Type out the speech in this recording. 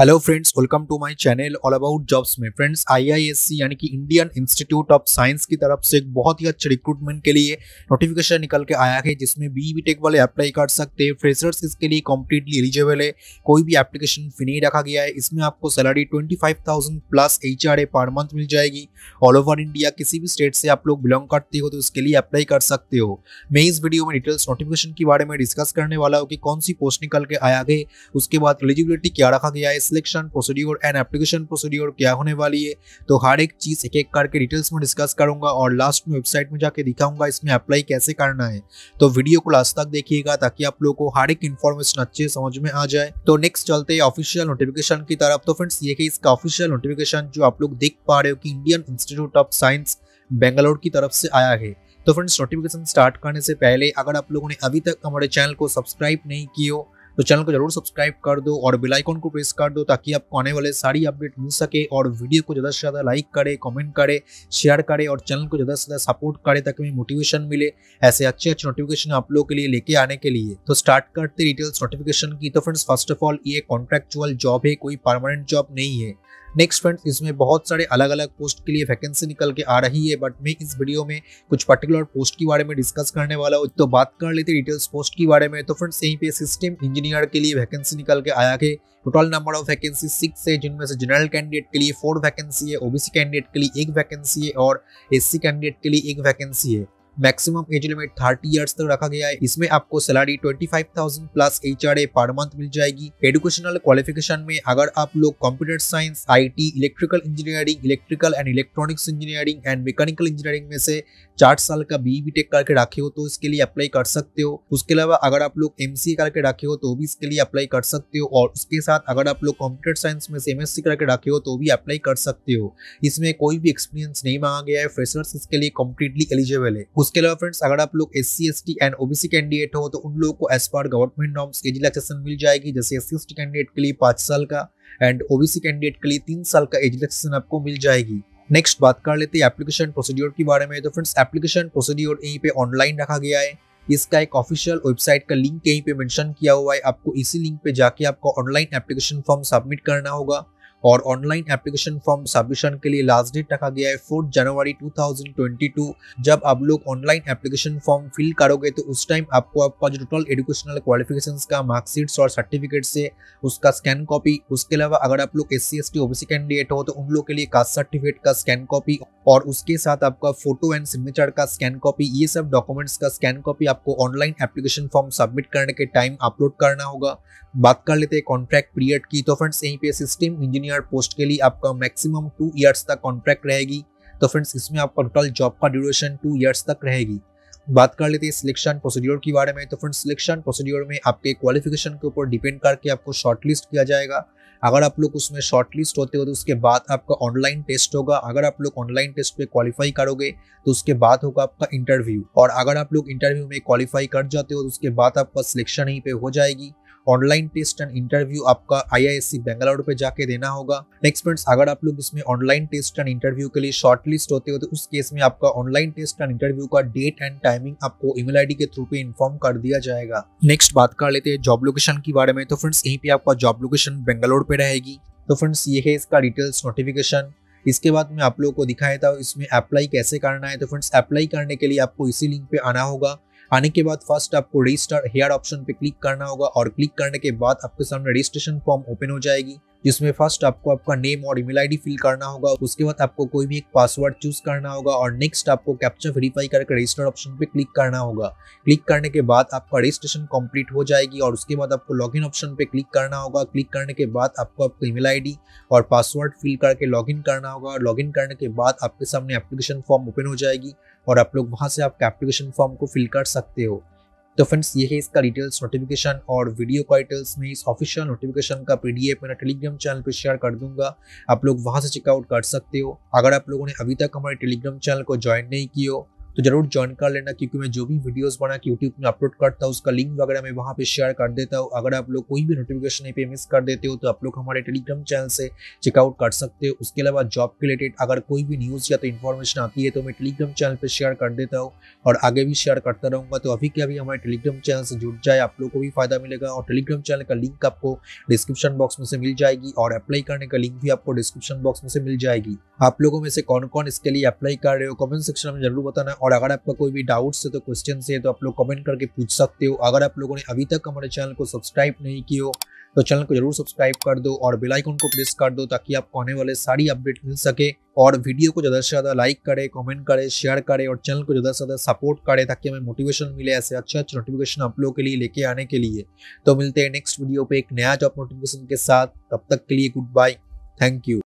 hello friends welcome to my channel all about jobs में friends IISc यानी कि Indian Institute of science की तरफ से एक बहुत ही अच्छे रिक्रूटमेंट के लिए नोटिफिकेशन निकल के आया है जिसमें बी बी टेक वाले अप्लाई कर सकते हैं फ्रेशर्स इसके लिए कम्प्लीटली एलिजिबल है कोई भी एप्लीकेशन फी नहीं रखा गया है इसमें आपको सैलरी ट्वेंटी प्लस एच पर मंथ मिल जाएगी ऑल ओवर इंडिया किसी भी स्टेट से आप लोग बिलोंग करते हो तो इसके लिए अप्लाई कर सकते हो मैं इस वीडियो में डिटेल्स नोटिफिकेशन के बारे में डिस्कस करने वाला हूँ कि कौन सी पोस्ट निकल के आया है उसके बाद एलिजिबिलिटी क्या रखा गया है selection procedure and application procedure क्या होने वाली है तो हर एक चीज़ एक एक करके डिटेल्स में डिस्कस करूंगा और लास्ट में वेबसाइट में जाके दिखाऊंगा इसमें अप्लाई कैसे करना है तो वीडियो को लास्ट तक देखिएगा ताकि आप लोग को हर एक इन्फॉर्मेशन अच्छे समझ में आ जाए तो नेक्स्ट चलते हैं ऑफिशियल नोटिफिकेशन की तरफ तो फ्रेंड्स ये इसका ऑफिशियल नोटिफिकेशन जो आप लोग देख पा रहे हो कि Indian Institute of Science Bangalore की तरफ से आया है तो फ्रेंड्स नोटिफिकेशन स्टार्ट करने से पहले अगर आप लोगों ने अभी तक हमारे चैनल को सब्सक्राइब नहीं किया हो तो चैनल को जरूर सब्सक्राइब कर दो और बेल आइकन को प्रेस कर दो ताकि आपको आने वाले सारी अपडेट मिल सके और वीडियो को ज़्यादा से ज़्यादा लाइक करे कमेंट करे शेयर करे और चैनल को ज़्यादा से ज़्यादा सपोर्ट करे ताकि हमें मोटिवेशन मिले ऐसे अच्छे अच्छे नोटिफिकेशन आप लोग के लिए लेके आने के लिए तो स्टार्ट करते डिटेल्स नोटिफिकेशन की तो फ्रेंड्स फर्स्ट ऑफ ऑल ये कॉन्ट्रेक्चुअल जॉब है कोई परमानेंट जॉब नहीं है नेक्स्ट फ्रेंड्स इसमें बहुत सारे अलग अलग पोस्ट के लिए वैकेंसी निकल के आ रही है बट मैं इस वीडियो में कुछ पर्टिकुलर पोस्ट के बारे में डिस्कस करने वाला हूँ तो बात कर लेते डिटेल्स पोस्ट के बारे में तो फ्रेंड्स यहीं पे सिस्टम इंजीनियर के लिए वैकेंसी निकल के आया है total number of vacancy six है जिनमें से जनरल कैंडिडेट के लिए फोर वैकेंसी है ओबीसी कैंडिडेट के लिए एक वैकेंसी है और एससी कैंडिडेट के लिए एक वैकेंसी है maximum age limit thirty years तक रखा गया है इसमें आपको salary twenty five thousand plus H R A per month मिल जाएगी एडुकेशनल क्वालिफिकेशन में अगर आप लोग computer science I T electrical engineering electrical and electronics engineering and mechanical engineering में से चार साल का बी बी टेक करके रखे हो तो इसके लिए अप्लाई कर सकते हो उसके अलावा अगर आप लोग एम सी करके रखे हो तो भी इसके लिए अप्लाई कर सकते हो और उसके साथ अगर आप लोग कंप्यूटर साइंस में एम एस सी करके रखे हो तो भी अप्लाई कर सकते हो इसमें कोई भी एक्सपीरियंस नहीं मांगा गया है फ्रेशर्स इसके लिए कम्प्लीटली एलिजिबल है उसके अलावा फ्रेंड्स अगर आप लोग S C S T and OBC candidate हो तो उन लोगों को एज पर गवर्नमेंट नॉर्म्स की रिलैक्सेशन मिल जाएगी जैसे S C S T candidate के लिए पाँच साल का एंड ओबीसी कैंडिडेट के लिए तीन साल का एज रिलैक्सेशन आपको मिल जाएगी नेक्स्ट बात कर लेते हैं एप्लीकेशन प्रोसीड्योर के बारे में तो फ्रेंड्स एप्लीकेशन प्रोसीड्योर यहीं पे ऑनलाइन रखा गया है इसका एक ऑफिशियल वेबसाइट का लिंक यहीं पे मेंशन किया हुआ है आपको इसी लिंक पे जाके आपको ऑनलाइन एप्लीकेशन फॉर्म सबमिट करना होगा और ऑनलाइन एप्लीकेशन फॉर्म सबमिशन के लिए लास्ट डेट रखा गया है फोर्थ जनवरी 2022 जब आप लोग ऑनलाइन एप्लीकेशन फॉर्म फिल करोगे तो उस टाइम आपको आपका जो टोटल एजुकेशनल क्वालिफिकेशंस का मार्कशीट्स और सर्टिफिकेट से उसका स्कैन कॉपी उसके अलावा अगर आप लोग S C S T OBC candidate हो तो उन लोग के लिए कास्ट सर्टिफिकेट का स्कैन कॉपी और उसके साथ आपका फोटो एंड सिग्नेचर का स्कैन कॉपी ये सब डॉक्यूमेंट्स का स्कैन कॉपी आपको ऑनलाइन एप्लीकेशन फॉर्म सबमिट करने के टाइम अपलोड करना होगा बात कर लेते हैं कॉन्ट्रैक्ट पीरियड की तो फ्रेंड्स यहीं पे सिस्टम इंजीनियर ईयर पोस्ट के लिए आपका मैक्सिमम टू ईयर्स तक कॉन्ट्रैक्ट रहेगी तो फ्रेंड्स इसमें आपका टोटल जॉब का ड्यूरेशन टू ईयर्स तक रहेगी बात कर लेते हैं सिलेक्शन प्रोसीड्योर के बारे में तो फ्रेंड्स सिलेक्शन प्रोसीड्योर में आपके क्वालिफिकेशन के ऊपर डिपेंड करके आपको शॉर्टलिस्ट किया जाएगा अगर आप लोग उसमें शॉर्टलिस्ट होते हो तो उसके बाद आपका ऑनलाइन टेस्ट होगा अगर आप लोग ऑनलाइन टेस्ट पे क्वालिफाई करोगे तो उसके बाद होगा आपका इंटरव्यू और अगर आप लोग इंटरव्यू में क्वालिफाई कर जाते हो तो उसके बाद आपका सिलेक्शन यहीं पे हो जाएगी ऑनलाइन टेस्ट एंड इंटरव्यू आपका आईआईएससी बेंगलोर पे जाके देना होगा नेक्स्ट फ्रेंड्स अगर आप लोग इसमें ऑनलाइन टेस्ट एंड इंटरव्यू के लिए शॉर्टलिस्ट होते हो तो उस केस में आपका ऑनलाइन टेस्ट एंड इंटरव्यू का डेट एंड टाइमिंग आपको ईमेल आईडी के थ्रू पे इन्फॉर्म कर दिया जाएगा नेक्स्ट बात कर लेते हैं जॉब लोकेशन के बारे में तो फ्रेंड्स यहीं पे आपका जॉब लोकेशन बेंगलोर पे रहेगी तो फ्रेंड्स ये है इसका डिटेल्स नोटिफिकेशन इसके बाद मैं आप लोगों को दिखाया था इसमें अप्लाई कैसे करना है तो फ्रेंड्स अप्लाई करने के लिए आपको इसी लिंक पे आना होगा आने के बाद फर्स्ट आपको रजिस्टर हेयर ऑप्शन पे क्लिक करना होगा और क्लिक करने के बाद आपके सामने रजिस्ट्रेशन फॉर्म ओपन हो जाएगी जिसमें फर्स्ट आपको आपका नेम और ईमेल आईडी फिल करना होगा उसके बाद आपको कोई भी एक पासवर्ड चूज करना होगा और नेक्स्ट आपको कैप्चर वेरीफाई करके रजिस्टर ऑप्शन पे क्लिक करना होगा क्लिक करने के बाद आपका रजिस्ट्रेशन कंप्लीट हो जाएगी और उसके बाद आपको लॉगिन ऑप्शन पे क्लिक करना होगा क्लिक करने के बाद आपको आपका ईमेल आईडी और पासवर्ड फिल करके लॉगिन करना होगा लॉगिन करने के बाद आपके सामने एप्लीकेशन फॉर्म ओपन हो जाएगी और आप लोग वहाँ से आपके एप्लीकेशन फॉर्म को फिल कर सकते हो तो फ्रेंड्स ये है इसका डिटेल्स नोटिफिकेशन और वीडियो का डिटेल्स में इस ऑफिशियल नोटिफिकेशन का पी मेरा टेलीग्राम चैनल पर शेयर कर दूंगा आप लोग वहाँ से चेकआउट कर सकते हो अगर आप लोगों ने अभी तक हमारे टेलीग्राम चैनल को ज्वाइन नहीं किया तो जरूर ज्वाइन कर लेना क्योंकि मैं जो भी वीडियोस बना के यूट्यूब में अपलोड करता हूँ उसका लिंक वगैरह मैं वहाँ पे शेयर कर देता हूँ अगर आप लोग कोई भी नोटिफिकेशन पे मिस कर देते हो तो आप लोग हमारे टेलीग्राम चैनल से चेकआउट कर सकते हो उसके अलावा जॉब के रिलेटेड अगर कोई भी न्यूज़ या तो इन्फॉर्मेशन आती है तो मैं टेलीग्राम चैनल पर शेयर कर देता हूँ और आगे भी शेयर करता रहूँगा तो अभी के अभी हमारे टेलीग्राम चैनल से जुड़ जाए आप लोग को भी फायदा मिलेगा और टेलीग्राम चैनल का लिंक आपको डिस्क्रिप्शन बॉक्स में से मिल जाएगी और अप्लाई करने का लिंक भी आपको डिस्क्रिप्शन बॉक्स में से मिल जाएगी आप लोगों में से कौन कौन इसके लिए अप्लाई कर रहे हो कमेंट सेक्शन में जरूर बताना और अगर आपका कोई भी डाउट्स है तो क्वेश्चन है तो आप लोग कमेंट करके पूछ सकते हो अगर आप लोगों ने अभी तक हमारे चैनल को सब्सक्राइब नहीं किया तो चैनल को जरूर सब्सक्राइब कर दो और बेल आइकन को प्रेस कर दो ताकि आपको आने वाले सारी अपडेट मिल सके और वीडियो को ज़्यादा से ज़्यादा लाइक करे कमेंट करे शेयर करे और चैनल को ज़्यादा से ज़्यादा सपोर्ट करे ताकि हमें मोटिवेशन मिले ऐसे अच्छे अच्छे नोटिफिकेशन आप लोगों के लिए लेके आने के लिए तो मिलते हैं नेक्स्ट वीडियो पे एक नया जॉब नोटिफिकेशन के साथ तब तक के लिए गुड बाय थैंक यू